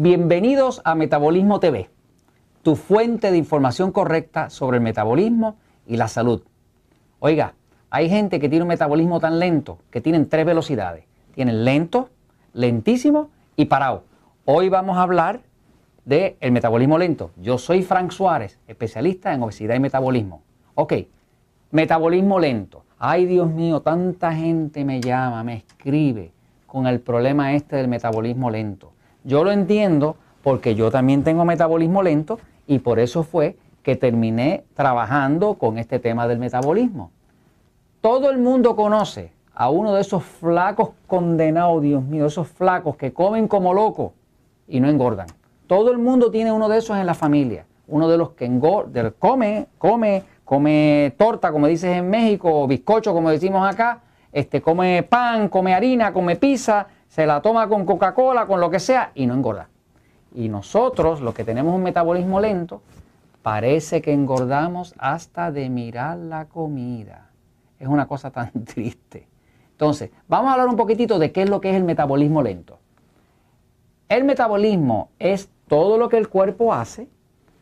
Bienvenidos a Metabolismo TV, tu fuente de información correcta sobre el metabolismo y la salud. Oiga, hay gente que tiene un metabolismo tan lento que tienen tres velocidades. Tienen lento, lentísimo y parado. Hoy vamos a hablar del el metabolismo lento. Yo soy Frank Suárez, especialista en obesidad y metabolismo. Ok, metabolismo lento. Ay Dios mío, tanta gente me llama, me escribe con el problema este del metabolismo lento. Yo lo entiendo porque yo también tengo metabolismo lento y por eso fue que terminé trabajando con este tema del metabolismo. Todo el mundo conoce a uno de esos flacos condenados, Dios mío, esos flacos que comen como locos y no engordan. Todo el mundo tiene uno de esos en la familia, uno de los que engorda, come, come, come torta, como dices en México, o bizcocho, como decimos acá, este, come pan, come harina, come pizza, se la toma con Coca-Cola, con lo que sea, y no engorda. Y nosotros, los que tenemos un metabolismo lento, parece que engordamos hasta de mirar la comida. Es una cosa tan triste. Entonces, vamos a hablar un poquitito de qué es lo que es el metabolismo lento. El metabolismo es todo lo que el cuerpo hace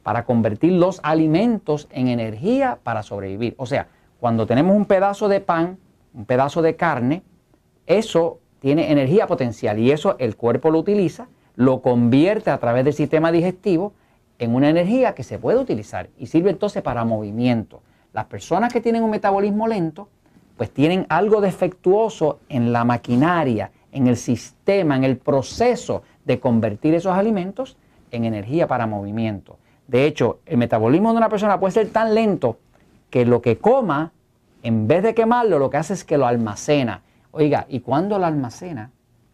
para convertir los alimentos en energía para sobrevivir. O sea, cuando tenemos un pedazo de pan, un pedazo de carne, eso tiene energía potencial y eso el cuerpo lo utiliza, lo convierte a través del sistema digestivo en una energía que se puede utilizar y sirve entonces para movimiento. Las personas que tienen un metabolismo lento, pues tienen algo defectuoso en la maquinaria, en el sistema, en el proceso de convertir esos alimentos en energía para movimiento. De hecho, el metabolismo de una persona puede ser tan lento que lo que coma, en vez de quemarlo, lo que hace es que lo almacena Oiga, y cuando la almacena,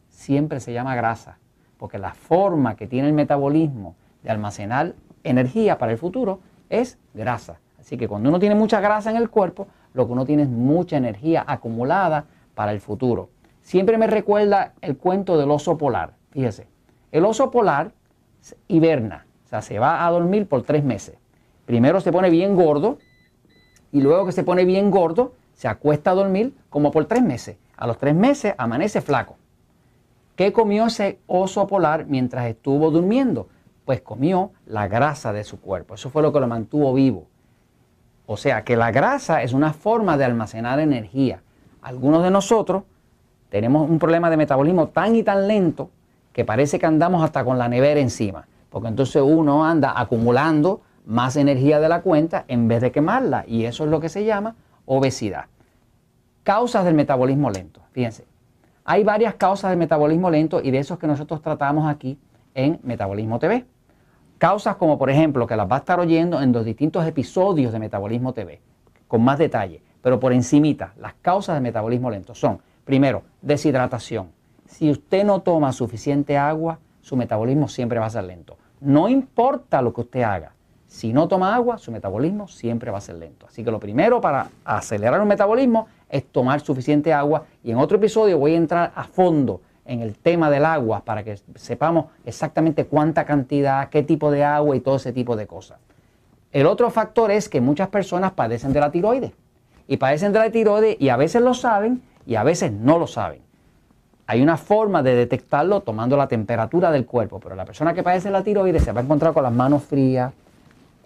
siempre se llama grasa, porque la forma que tiene el metabolismo de almacenar energía para el futuro es grasa. Así que cuando uno tiene mucha grasa en el cuerpo, lo que uno tiene es mucha energía acumulada para el futuro. Siempre me recuerda el cuento del oso polar. Fíjese, el oso polar hiberna, o sea, se va a dormir por tres meses. Primero se pone bien gordo y luego que se pone bien gordo, se acuesta a dormir como por tres meses. A los tres meses amanece flaco. ¿Qué comió ese oso polar mientras estuvo durmiendo? Pues comió la grasa de su cuerpo. Eso fue lo que lo mantuvo vivo. O sea que la grasa es una forma de almacenar energía. Algunos de nosotros tenemos un problema de metabolismo tan y tan lento que parece que andamos hasta con la nevera encima. Porque entonces uno anda acumulando más energía de la cuenta en vez de quemarla. Y eso es lo que se llama obesidad. Causas del metabolismo lento. Fíjense, hay varias causas del metabolismo lento y de esos que nosotros tratamos aquí en Metabolismo TV. Causas como por ejemplo que las va a estar oyendo en los distintos episodios de Metabolismo TV, con más detalle, pero por encimita, las causas del metabolismo lento son, primero, deshidratación. Si usted no toma suficiente agua, su metabolismo siempre va a ser lento. No importa lo que usted haga, si no toma agua, su metabolismo siempre va a ser lento. Así que lo primero para acelerar un metabolismo es tomar suficiente agua y en otro episodio voy a entrar a fondo en el tema del agua para que sepamos exactamente cuánta cantidad, qué tipo de agua y todo ese tipo de cosas. El otro factor es que muchas personas padecen de la tiroides y padecen de la tiroides y a veces lo saben y a veces no lo saben. Hay una forma de detectarlo tomando la temperatura del cuerpo, pero la persona que padece la tiroides se va a encontrar con las manos frías,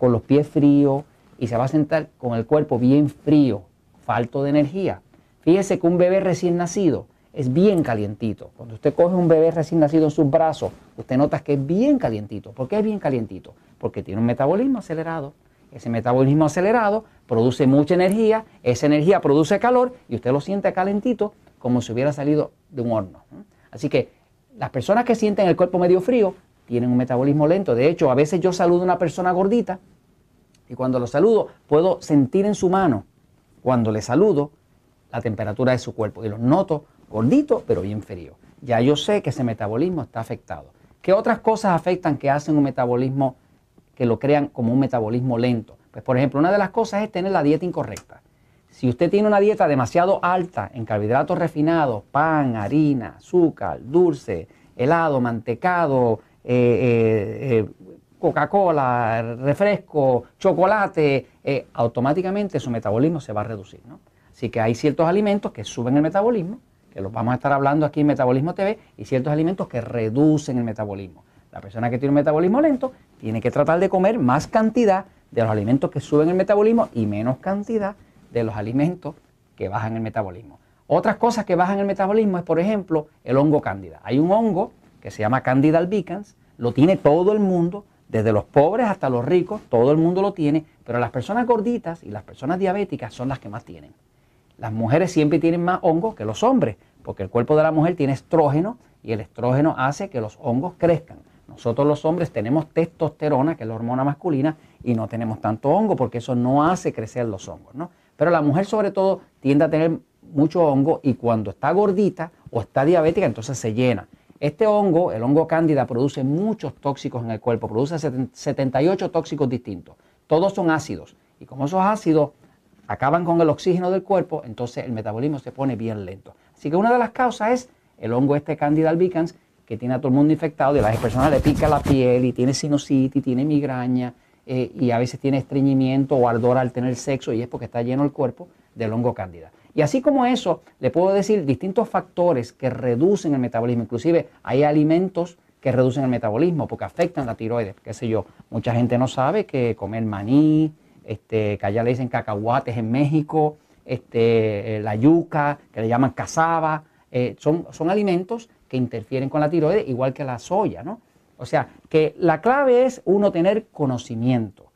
con los pies fríos y se va a sentar con el cuerpo bien frío, falto de energía. Fíjese que un bebé recién nacido es bien calientito. Cuando usted coge un bebé recién nacido en sus brazos, usted nota que es bien calientito. ¿Por qué es bien calientito? Porque tiene un metabolismo acelerado. Ese metabolismo acelerado produce mucha energía, esa energía produce calor y usted lo siente calentito como si hubiera salido de un horno. Así que las personas que sienten el cuerpo medio frío tienen un metabolismo lento. De hecho, a veces yo saludo a una persona gordita y cuando lo saludo puedo sentir en su mano cuando le saludo, la temperatura de su cuerpo y lo noto gordito pero bien frío. Ya yo sé que ese metabolismo está afectado. ¿Qué otras cosas afectan que hacen un metabolismo que lo crean como un metabolismo lento? Pues por ejemplo, una de las cosas es tener la dieta incorrecta. Si usted tiene una dieta demasiado alta en carbohidratos refinados, pan, harina, azúcar, dulce, helado, mantecado, eh, eh, eh, Coca-Cola, refresco, chocolate, eh, automáticamente su metabolismo se va a reducir. ¿no? Así que hay ciertos alimentos que suben el metabolismo, que los vamos a estar hablando aquí en Metabolismo TV, y ciertos alimentos que reducen el metabolismo. La persona que tiene un metabolismo lento tiene que tratar de comer más cantidad de los alimentos que suben el metabolismo y menos cantidad de los alimentos que bajan el metabolismo. Otras cosas que bajan el metabolismo es, por ejemplo, el hongo cándida. Hay un hongo que se llama Candida albicans, lo tiene todo el mundo, desde los pobres hasta los ricos, todo el mundo lo tiene, pero las personas gorditas y las personas diabéticas son las que más tienen. Las mujeres siempre tienen más hongos que los hombres, porque el cuerpo de la mujer tiene estrógeno y el estrógeno hace que los hongos crezcan. Nosotros los hombres tenemos testosterona, que es la hormona masculina, y no tenemos tanto hongo porque eso no hace crecer los hongos. ¿no? Pero la mujer sobre todo tiende a tener mucho hongo y cuando está gordita o está diabética entonces se llena. Este hongo, el hongo cándida, produce muchos tóxicos en el cuerpo, produce 78 tóxicos distintos. Todos son ácidos. Y como esos ácidos acaban con el oxígeno del cuerpo, entonces el metabolismo se pone bien lento. Así que una de las causas es el hongo este cándida albicans que tiene a todo el mundo infectado y a las personas le pica la piel y tiene sinusitis, tiene migraña eh, y a veces tiene estreñimiento o ardor al tener sexo y es porque está lleno el cuerpo del hongo cándida. Y así como eso, le puedo decir distintos factores que reducen el metabolismo. Inclusive hay alimentos que reducen el metabolismo porque afectan la tiroides, qué sé yo. Mucha gente no sabe que comer maní, este, que allá le dicen cacahuates en México, este, eh, la yuca, que le llaman cazaba, eh, son, son alimentos que interfieren con la tiroides, igual que la soya, ¿no? O sea, que la clave es uno tener conocimiento.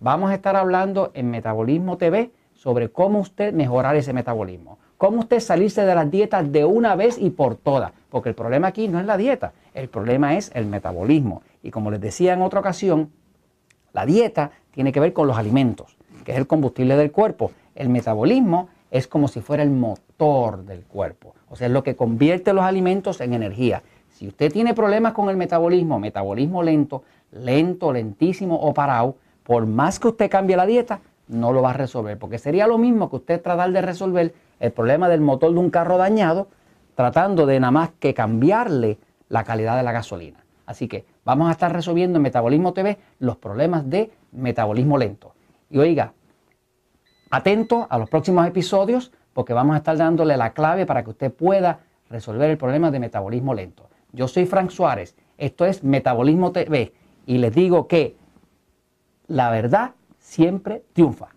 Vamos a estar hablando en Metabolismo TV sobre cómo usted mejorar ese metabolismo, cómo usted salirse de las dietas de una vez y por todas, porque el problema aquí no es la dieta, el problema es el metabolismo. Y como les decía en otra ocasión, la dieta tiene que ver con los alimentos, que es el combustible del cuerpo. El metabolismo es como si fuera el motor del cuerpo, o sea, es lo que convierte los alimentos en energía. Si usted tiene problemas con el metabolismo, metabolismo lento, lento, lentísimo o parado, por más que usted cambie la dieta, no lo va a resolver, porque sería lo mismo que usted tratar de resolver el problema del motor de un carro dañado tratando de nada más que cambiarle la calidad de la gasolina. Así que vamos a estar resolviendo en Metabolismo TV los problemas de metabolismo lento. Y oiga, atento a los próximos episodios porque vamos a estar dándole la clave para que usted pueda resolver el problema de metabolismo lento. Yo soy Frank Suárez, esto es Metabolismo TV y les digo que la verdad siempre triunfa.